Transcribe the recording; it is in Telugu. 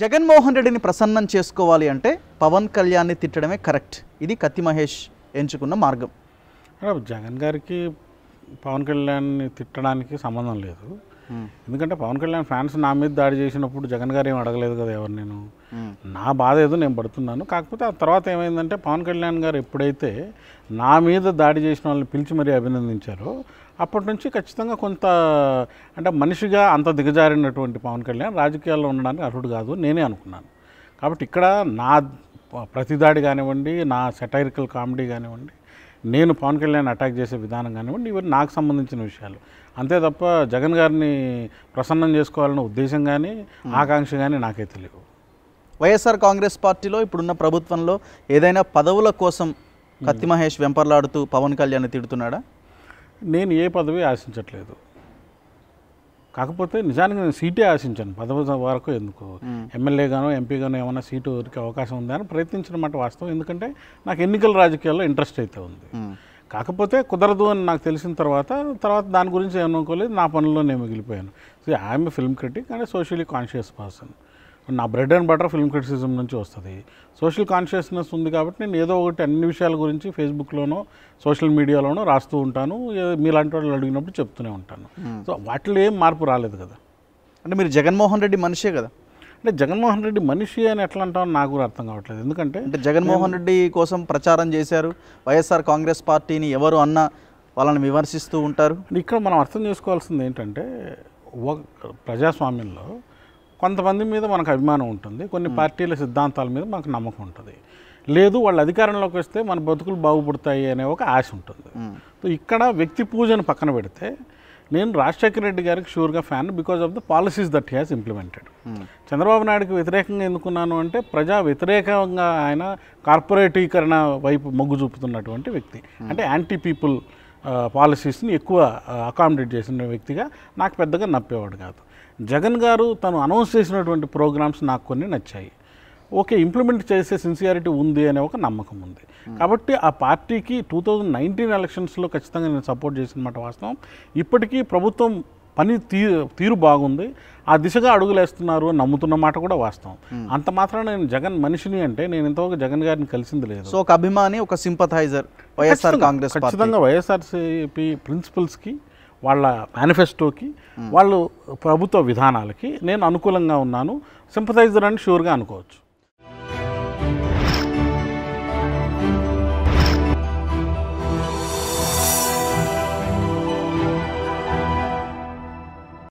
జగన్మోహన్ రెడ్డిని ప్రసన్నం చేసుకోవాలి అంటే పవన్ కళ్యాణ్ని తిట్టడమే కరెక్ట్ ఇది కత్తి మహేష్ ఎంచుకున్న మార్గం జగన్ గారికి పవన్ కళ్యాణ్ని తిట్టడానికి సంబంధం లేదు ఎందుకంటే పవన్ కళ్యాణ్ ఫ్యాన్స్ నా మీద దాడి చేసినప్పుడు జగన్ గారు ఏమి అడగలేదు కదా ఎవరు నేను నా బాధ ఏదో నేను పడుతున్నాను కాకపోతే ఆ తర్వాత ఏమైందంటే పవన్ కళ్యాణ్ గారు ఎప్పుడైతే నా మీద దాడి చేసిన వాళ్ళని పిలిచి మరీ అభినందించారో అప్పటి నుంచి ఖచ్చితంగా కొంత అంటే మనిషిగా అంత దిగజారినటువంటి పవన్ కళ్యాణ్ రాజకీయాల్లో ఉండడానికి అర్హుడు కాదు నేనే అనుకున్నాను కాబట్టి ఇక్కడ నా ప్రతిదాడి కానివ్వండి నా సెటైరికల్ కామెడీ కానివ్వండి నేను పవన్ కళ్యాణ్ అటాక్ చేసే విధానం కానివ్వండి ఇవన్నీ నాకు సంబంధించిన విషయాలు అంతే తప్ప జగన్ గారిని ప్రసన్నం చేసుకోవాలన్న ఉద్దేశం కానీ ఆకాంక్ష కానీ నాకైతే తెలియదు వైఎస్ఆర్ కాంగ్రెస్ పార్టీలో ఇప్పుడున్న ప్రభుత్వంలో ఏదైనా పదవుల కోసం కత్తి మహేష్ వెంపర్లాడుతూ పవన్ కళ్యాణ్ తిడుతున్నాడా నేను ఏ పదవి ఆశించట్లేదు కాకపోతే నిజానికి నేను సీటే ఆశించాను పదవ వరకు ఎందుకు ఎమ్మెల్యేగానో ఎంపీగానో ఏమైనా సీటు ఊరికే అవకాశం ఉందా అని ప్రయత్నించిన మాట వాస్తవం ఎందుకంటే నాకు ఎన్నికల రాజకీయాల్లో ఇంట్రెస్ట్ అయితే ఉంది కాకపోతే కుదరదు అని నాకు తెలిసిన తర్వాత తర్వాత దాని గురించి ఏమనుకోలేదు నా పనుల్లో నేను మిగిలిపోయాను so I'm film critic and socially conscious person నా bread and butter film criticism నుంచి వస్తుంది సోషల్ కాన్షియస్నెస్ ఉంది కాబట్టి నేను ఏదో ఒకటి అన్ని విషయాల గురించి ఫేస్బుక్లోనో సోషల్ మీడియాలోనో రాస్తూ ఉంటాను మీలాంటి వాళ్ళు అడిగినప్పుడు చెప్తూనే ఉంటాను hmm. సో వాటిలో ఏం మార్పు రాలేదు కదా అంటే మీరు జగన్మోహన్ రెడ్డి మనిషే కదా అంటే జగన్మోహన్ రెడ్డి మనిషి అని ఎట్లా అంటామో నాకు కూడా అర్థం కావట్లేదు ఎందుకంటే అంటే జగన్మోహన్ రెడ్డి కోసం ప్రచారం చేశారు వైఎస్ఆర్ కాంగ్రెస్ పార్టీని ఎవరు అన్న వాళ్ళని విమర్శిస్తూ ఉంటారు ఇక్కడ మనం అర్థం చేసుకోవాల్సింది ఏంటంటే ప్రజాస్వామ్యంలో కొంతమంది మీద మనకు అభిమానం ఉంటుంది కొన్ని పార్టీల సిద్ధాంతాల మీద మనకు నమ్మకం ఉంటుంది లేదు వాళ్ళు అధికారంలోకి వస్తే మన బతుకులు బాగుపడతాయి అనే ఒక ఆశ ఉంటుంది సో ఇక్కడ వ్యక్తి పూజను పక్కన పెడితే నేను రాజశేఖర రెడ్డి గారికి షూర్గా fan because of the policies that he has implemented Chandrababu నాయుడుకి వ్యతిరేకంగా ఎందుకున్నాను అంటే ప్రజా వ్యతిరేకంగా ఆయన కార్పొరేటీకరణ వైపు మొగ్గు చూపుతున్నటువంటి వ్యక్తి అంటే యాంటీ పీపుల్ పాలసీస్ని ఎక్కువ అకామిడేట్ చేసిన వ్యక్తిగా నాకు పెద్దగా నప్పేవాడు కాదు జగన్ గారు తను అనౌన్స్ చేసినటువంటి ప్రోగ్రామ్స్ నాకు కొన్ని నచ్చాయి ఓకే ఇంప్లిమెంట్ చేసే సిన్సియారిటీ ఉంది అనే ఒక నమ్మకం ఉంది hmm. కాబట్టి ఆ పార్టీకి టూ థౌజండ్ నైన్టీన్ ఎలక్షన్స్లో ఖచ్చితంగా నేను సపోర్ట్ చేసిన మాట వాస్తవం ఇప్పటికీ ప్రభుత్వం పని తీరు తీరు బాగుంది ఆ దిశగా అడుగులేస్తున్నారు అని నమ్ముతున్న మాట కూడా వాస్తవం అంత మాత్రం నేను జగన్ మనిషిని అంటే నేను ఇంతవరకు జగన్ గారిని కలిసింది లేదు సో ఒక అభిమాని ఒక సింపథైజర్ వైఎస్ఆర్ కాంగ్రెస్ ఖచ్చితంగా వైఎస్ఆర్సీపీ ప్రిన్సిపల్స్కి వాళ్ళ మేనిఫెస్టోకి వాళ్ళు ప్రభుత్వ విధానాలకి నేను అనుకూలంగా ఉన్నాను సింపథైజర్ అని షూర్గా అనుకోవచ్చు